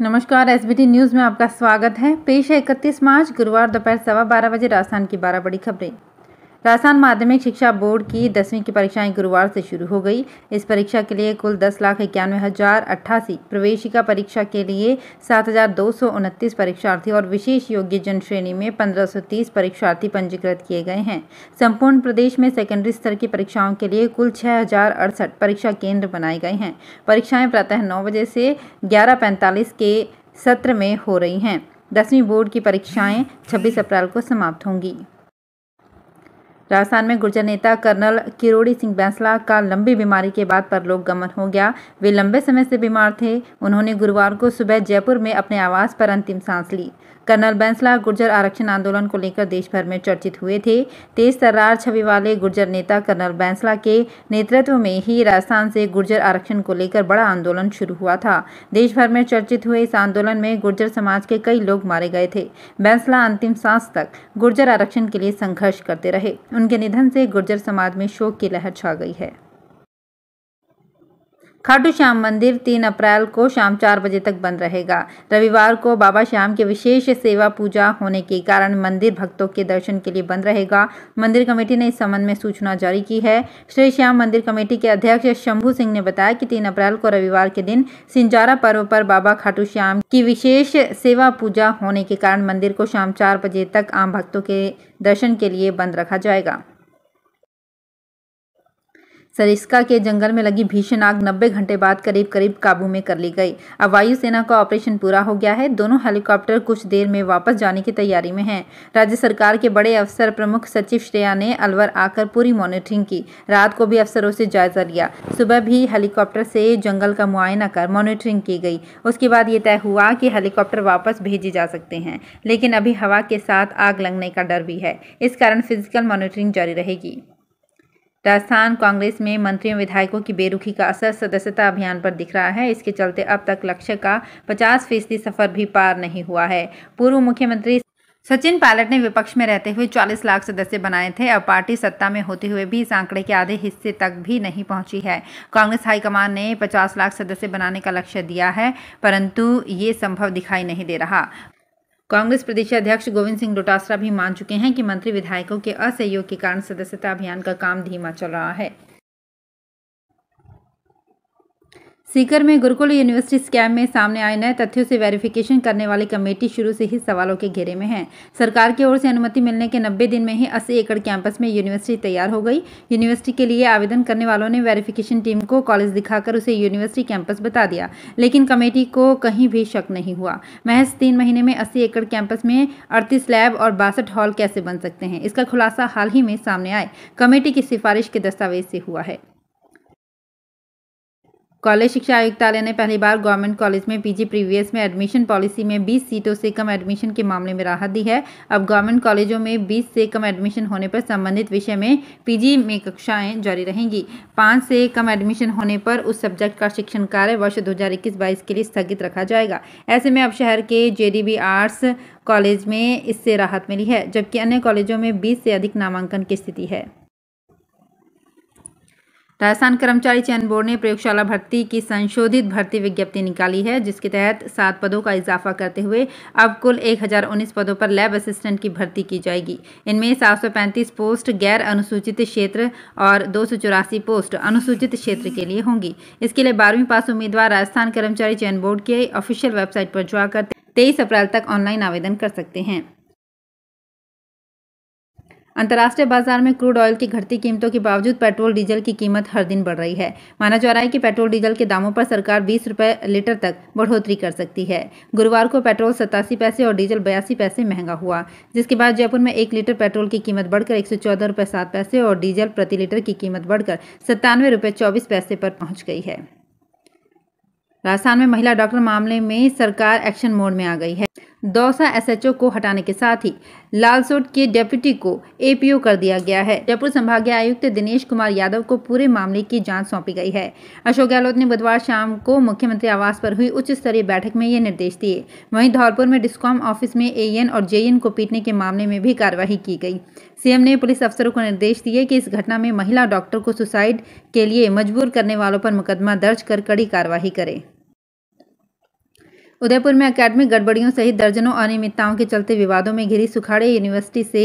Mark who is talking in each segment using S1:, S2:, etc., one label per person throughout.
S1: नमस्कार S news में आपका स्वागत है पेश है इकतीस मार्च गुरुवार दोपहर सवा बारह बजे राजस्थान की बारह बड़ी खबरें राजस्थान माध्यमिक शिक्षा बोर्ड की दसवीं की परीक्षाएं गुरुवार से शुरू हो गई इस परीक्षा के लिए कुल दस लाख इक्यानवे हजार अट्ठासी प्रवेशिका परीक्षा के लिए सात हजार दो सौ उनतीस परीक्षार्थी और विशेष योग्य जन श्रेणी में पंद्रह सौ तीस परीक्षार्थी पंजीकृत किए गए हैं संपूर्ण प्रदेश में सेकेंडरी स्तर की परीक्षाओं के लिए कुल छः हजार अड़सठ परीक्षा केंद्र बनाए गए हैं परीक्षाएं प्रातः नौ बजे से ग्यारह पैंतालीस के सत्र में हो रही हैं दसवीं बोर्ड की परीक्षाएं 26 अप्रैल को समाप्त होंगी राजस्थान में गुर्जर नेता कर्नल किरोड़ी सिंह बैंसला का लंबी बीमारी के बाद परलोक गमन हो गया वे लंबे समय से बीमार थे उन्होंने गुरुवार को सुबह जयपुर में अपने आवास पर अंतिम सांस ली कर्नल बैंसला गुर्जर आरक्षण आंदोलन को लेकर देश भर में चर्चित हुए थे तेज तर्रार छवि वाले गुर्जर नेता कर्नल बैंसला के नेतृत्व में ही राजस्थान से गुर्जर आरक्षण को लेकर बड़ा आंदोलन शुरू हुआ था देश भर में चर्चित हुए इस आंदोलन में गुर्जर समाज के कई लोग मारे गए थे बैंसला अंतिम सांस तक गुर्जर आरक्षण के लिए संघर्ष करते रहे उनके निधन से गुर्जर समाज में शोक की लहर छा गई है खाटू श्याम मंदिर तीन अप्रैल को शाम चार बजे तक बंद रहेगा रविवार को बाबा श्याम के विशेष सेवा पूजा होने के कारण मंदिर भक्तों के दर्शन के लिए बंद रहेगा मंदिर कमेटी ने इस संबंध में सूचना जारी की है श्री श्याम मंदिर कमेटी के अध्यक्ष शंभू सिंह ने बताया कि तीन अप्रैल को रविवार के दिन सिंजारा पर्व पर बाबा खाटू श्याम की विशेष सेवा पूजा होने के कारण मंदिर को शाम चार बजे तक आम भक्तों के दर्शन के लिए बंद रखा जाएगा सरिस्का के जंगल में लगी भीषण आग 90 घंटे बाद करीब करीब काबू में कर ली गई अब वायुसेना का ऑपरेशन पूरा हो गया है दोनों हेलीकॉप्टर कुछ देर में वापस जाने की तैयारी में हैं राज्य सरकार के बड़े अफसर प्रमुख सचिव श्रेया ने अलवर आकर पूरी मॉनिटरिंग की रात को भी अफसरों से जायजा लिया सुबह भी हेलीकॉप्टर से जंगल का मुआयना कर मॉनिटरिंग की गई उसके बाद ये तय हुआ कि हेलीकॉप्टर वापस भेजे जा सकते हैं लेकिन अभी हवा के साथ आग लगने का डर भी है इस कारण फिजिकल मॉनिटरिंग जारी रहेगी राजस्थान कांग्रेस में मंत्रियों विधायकों की बेरुखी का असर सदस्यता अभियान पर दिख रहा है इसके चलते अब तक लक्ष्य का 50 फीसदी सफर भी पार नहीं हुआ है पूर्व मुख्यमंत्री सचिन पायलट ने विपक्ष में रहते हुए 40 लाख सदस्य बनाए थे अब पार्टी सत्ता में होते हुए भी इस आंकड़े के आधे हिस्से तक भी नहीं पहुंची है कांग्रेस हाईकमान ने 50 लाख सदस्य बनाने का लक्ष्य दिया है परंतु ये संभव दिखाई नहीं दे रहा कांग्रेस प्रदेश अध्यक्ष गोविंद सिंह डोटासरा भी मान चुके हैं कि मंत्री विधायकों के असहयोग के कारण सदस्यता अभियान का काम धीमा चल रहा है सीकर में गुरुकुल यूनिवर्सिटी स्कैम में सामने आए नए तथ्यों से वेरिफिकेशन करने वाली कमेटी शुरू से ही सवालों के घेरे में है सरकार की ओर से अनुमति मिलने के 90 दिन में ही 80 एकड़ कैंपस में यूनिवर्सिटी तैयार हो गई यूनिवर्सिटी के लिए आवेदन करने वालों ने वेरिफिकेशन टीम को कॉलेज दिखाकर उसे यूनिवर्सिटी कैंपस बता दिया लेकिन कमेटी को कहीं भी शक नहीं हुआ महज तीन महीने में अस्सी एकड़ कैंपस में अड़तीस लैब और बासठ हॉल कैसे बन सकते हैं इसका खुलासा हाल ही में सामने आए कमेटी की सिफारिश के दस्तावेज से हुआ है कॉलेज शिक्षा आयुक्तालय ने पहली बार गवर्नमेंट कॉलेज में पीजी प्रीवियस में एडमिशन पॉलिसी में 20 सीटों से कम एडमिशन के मामले में राहत दी है अब गवर्नमेंट कॉलेजों में 20 से कम एडमिशन होने पर संबंधित विषय में पीजी में कक्षाएं जारी रहेंगी पाँच से कम एडमिशन होने पर उस सब्जेक्ट का शिक्षण कार्य वर्ष दो हज़ार के लिए स्थगित रखा जाएगा ऐसे में अब शहर के जे आर्ट्स कॉलेज में इससे राहत मिली है जबकि अन्य कॉलेजों में बीस से अधिक नामांकन की स्थिति है राजस्थान कर्मचारी चयन बोर्ड ने प्रयोगशाला भर्ती की संशोधित भर्ती विज्ञप्ति निकाली है जिसके तहत सात पदों का इजाफा करते हुए अब कुल एक पदों पर लैब असिस्टेंट की भर्ती की जाएगी इनमें सात पोस्ट गैर अनुसूचित क्षेत्र और दो पोस्ट अनुसूचित क्षेत्र के लिए होंगी इसके लिए बारहवीं पास उम्मीदवार राजस्थान कर्मचारी चयन बोर्ड के ऑफिशियल वेबसाइट पर जाकर तेईस अप्रैल तक ऑनलाइन आवेदन कर सकते हैं अंतर्राष्ट्रीय बाजार में क्रूड ऑयल की घटती कीमतों के बावजूद पेट्रोल डीजल की कीमत हर दिन बढ़ रही है माना जा रहा है कि पेट्रोल डीजल के दामों पर सरकार बीस रुपए लीटर तक बढ़ोतरी कर सकती है गुरुवार को पेट्रोल सतासी पैसे और डीजल बयासी पैसे महंगा हुआ जिसके बाद जयपुर में एक लीटर पेट्रोल की कीमत बढ़कर एक सौ पैसे और डीजल प्रति लीटर की कीमत बढ़कर सत्तानवे चौबीस पैसे पर पहुँच गई है राजस्थान में महिला डॉक्टर मामले में सरकार एक्शन मोड में आ गई है दौसा एसएचओ को हटाने के साथ ही लालसोट के डेप्यूटी को एपीओ कर दिया गया है जयपुर संभागीय आयुक्त दिनेश कुमार यादव को पूरे मामले की जांच सौंपी गई है अशोक गहलोत ने बुधवार शाम को मुख्यमंत्री आवास पर हुई उच्च स्तरीय बैठक में ये निर्देश दिए वहीं धौलपुर में डिस्कॉम ऑफिस में ए और जे को पीटने के मामले में भी कार्यवाही की गई सीएम ने पुलिस अफसरों को निर्देश दिए कि इस घटना में महिला डॉक्टर को सुसाइड के लिए मजबूर करने वालों पर मुकदमा दर्ज कर कड़ी कार्रवाई करें उदयपुर में अकेडमिक गड़बड़ियों सहित दर्जनों अनियमितताओं के चलते विवादों में घिरी सुखाड़े यूनिवर्सिटी से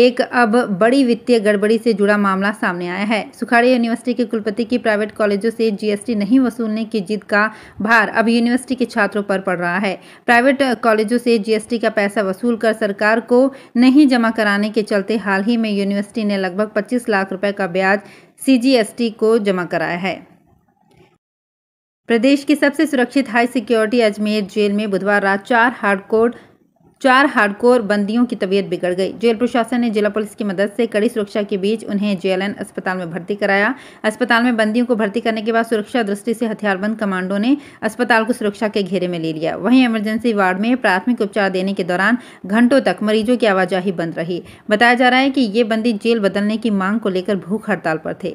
S1: एक अब बड़ी वित्तीय गड़बड़ी से जुड़ा मामला सामने आया है सुखाड़े यूनिवर्सिटी के कुलपति की प्राइवेट कॉलेजों से जीएसटी नहीं वसूलने की जिद का भार अब यूनिवर्सिटी के छात्रों पर पड़ रहा है प्राइवेट कॉलेजों से जीएसटी का पैसा वसूल कर सरकार को नहीं जमा कराने के चलते हाल ही में यूनिवर्सिटी ने लगभग पच्चीस लाख रुपये का ब्याज सी को जमा कराया है प्रदेश की सबसे सुरक्षित हाई सिक्योरिटी अजमेर जेल में बुधवार रात चार हार्डकोर चार हार्डकोर बंदियों की तबीयत बिगड़ गई जेल प्रशासन ने जिला पुलिस की मदद से कड़ी सुरक्षा के बीच उन्हें जेएलएन अस्पताल में भर्ती कराया अस्पताल में बंदियों को भर्ती करने के बाद सुरक्षा दृष्टि से हथियारबंद कमांडो ने अस्पताल को सुरक्षा के घेरे में ले लिया वहीं इमरजेंसी वार्ड में प्राथमिक उपचार देने के दौरान घंटों तक मरीजों की आवाजाही बंद रही बताया जा रहा है कि ये बंदी जेल बदलने की मांग को लेकर भूख हड़ताल पर थे